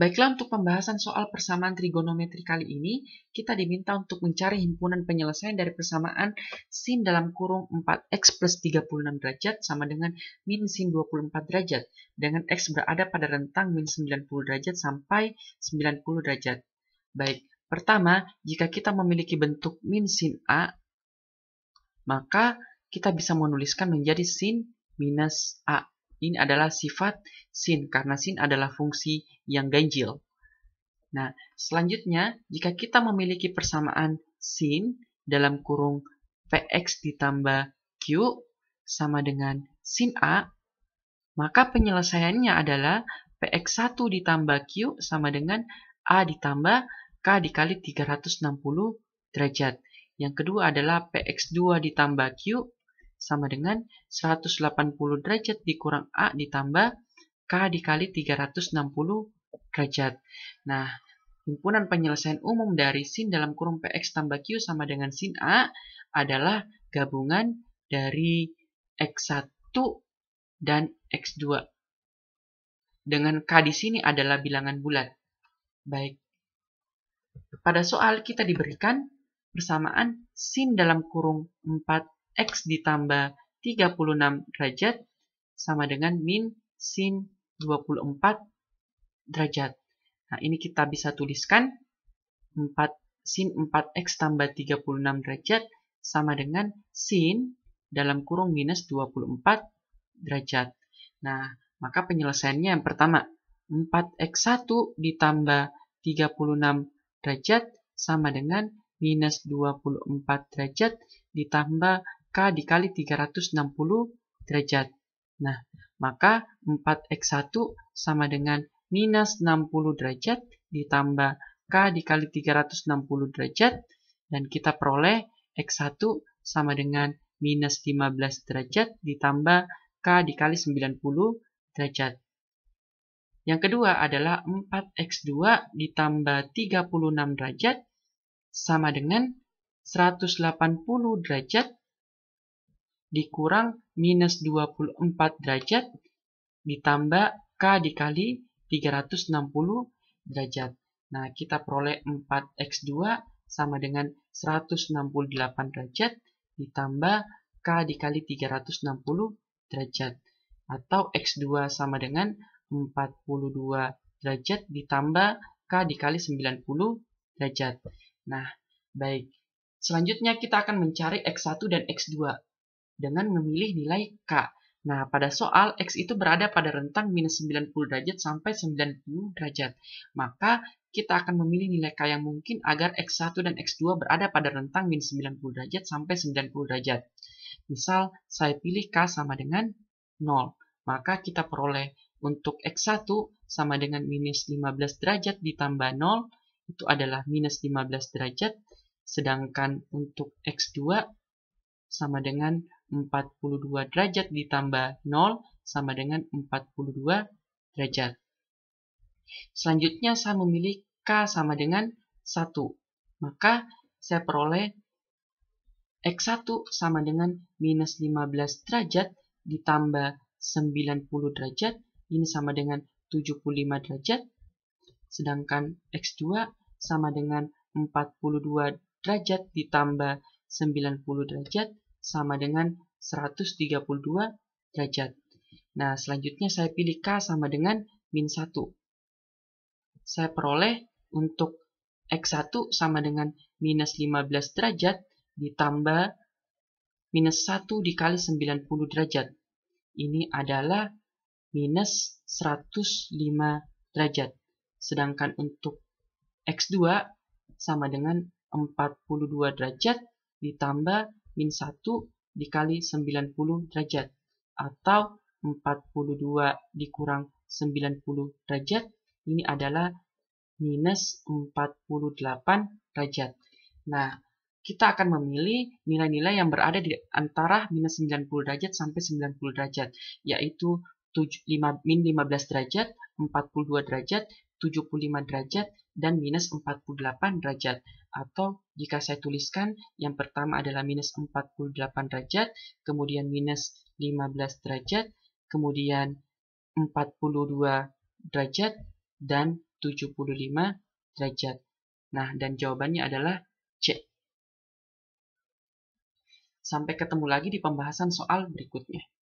Baiklah untuk pembahasan soal persamaan trigonometri kali ini, kita diminta untuk mencari himpunan penyelesaian dari persamaan sin dalam kurung 4x plus 36 derajat sama dengan min sin 24 derajat, dengan x berada pada rentang min 90 derajat sampai 90 derajat. Baik, pertama, jika kita memiliki bentuk min sin A, maka kita bisa menuliskan menjadi sin minus A. Ini adalah sifat sin karena sin adalah fungsi yang ganjil. Nah, selanjutnya jika kita memiliki persamaan sin dalam kurung Px ditambah Q sama dengan sin A, maka penyelesaiannya adalah Px1 ditambah Q sama dengan A ditambah K dikali 360 derajat. Yang kedua adalah PX2 ditambah Q sama dengan 180 derajat dikurang A ditambah K dikali 360 derajat. Nah, himpunan penyelesaian umum dari sin dalam kurung PX tambah Q sama dengan sin A adalah gabungan dari X1 dan X2. Dengan K di sini adalah bilangan bulat. Baik. Pada soal kita diberikan persamaan sin dalam kurung 4 X ditambah 36 derajat sama dengan min sin 24 derajat. Nah, ini kita bisa tuliskan 4 sin 4x tambah 36 derajat sama dengan sin dalam kurung minus 24 derajat. Nah, maka penyelesaiannya yang pertama, 4x1 ditambah 36 derajat sama dengan minus 24 derajat ditambah K dikali 360 derajat. Nah, maka 4X1 sama dengan minus 60 derajat ditambah K dikali 360 derajat. Dan kita peroleh X1 sama dengan minus 15 derajat ditambah K dikali 90 derajat. Yang kedua adalah 4x2 ditambah 36 derajat sama dengan 180 derajat dikurang minus 24 derajat ditambah K dikali 360 derajat. Nah, kita peroleh 4X2 sama dengan 168 derajat ditambah K dikali 360 derajat. Atau X2 sama dengan 42 derajat ditambah K dikali 90 derajat. Nah, baik. Selanjutnya kita akan mencari X1 dan X2 dengan memilih nilai K. Nah, pada soal X itu berada pada rentang minus 90 derajat sampai 90 derajat. Maka kita akan memilih nilai K yang mungkin agar X1 dan X2 berada pada rentang minus 90 derajat sampai 90 derajat. Misal, saya pilih K sama dengan 0. Maka kita peroleh untuk X1 sama dengan minus 15 derajat ditambah 0 itu adalah minus 15 derajat. Sedangkan untuk X2 sama dengan 42 derajat ditambah 0 sama dengan 42 derajat. Selanjutnya saya memilih K sama dengan 1. Maka saya peroleh X1 sama dengan minus 15 derajat ditambah 90 derajat. Ini sama dengan 75 derajat. Sedangkan X2 sama dengan 42 derajat ditambah 90 derajat sama dengan 132 derajat. Nah, selanjutnya saya pilih K sama dengan min 1. Saya peroleh untuk X1 sama dengan minus 15 derajat ditambah minus 1 dikali 90 derajat. Ini adalah minus 105 derajat. Sedangkan untuk X2 sama dengan 42 derajat ditambah min 1 dikali 90 derajat atau 42 dikurang 90 derajat ini adalah minus 48 derajat. Nah, kita akan memilih nilai-nilai yang berada di antara minus 90 derajat sampai 90 derajat, yaitu 7, 5, min 15 derajat, 42 derajat, 75 derajat, dan minus 48 derajat atau jika saya tuliskan yang pertama adalah minus 48 derajat, kemudian minus 15 derajat, kemudian 42 derajat, dan 75 derajat. Nah, dan jawabannya adalah C. Sampai ketemu lagi di pembahasan soal berikutnya.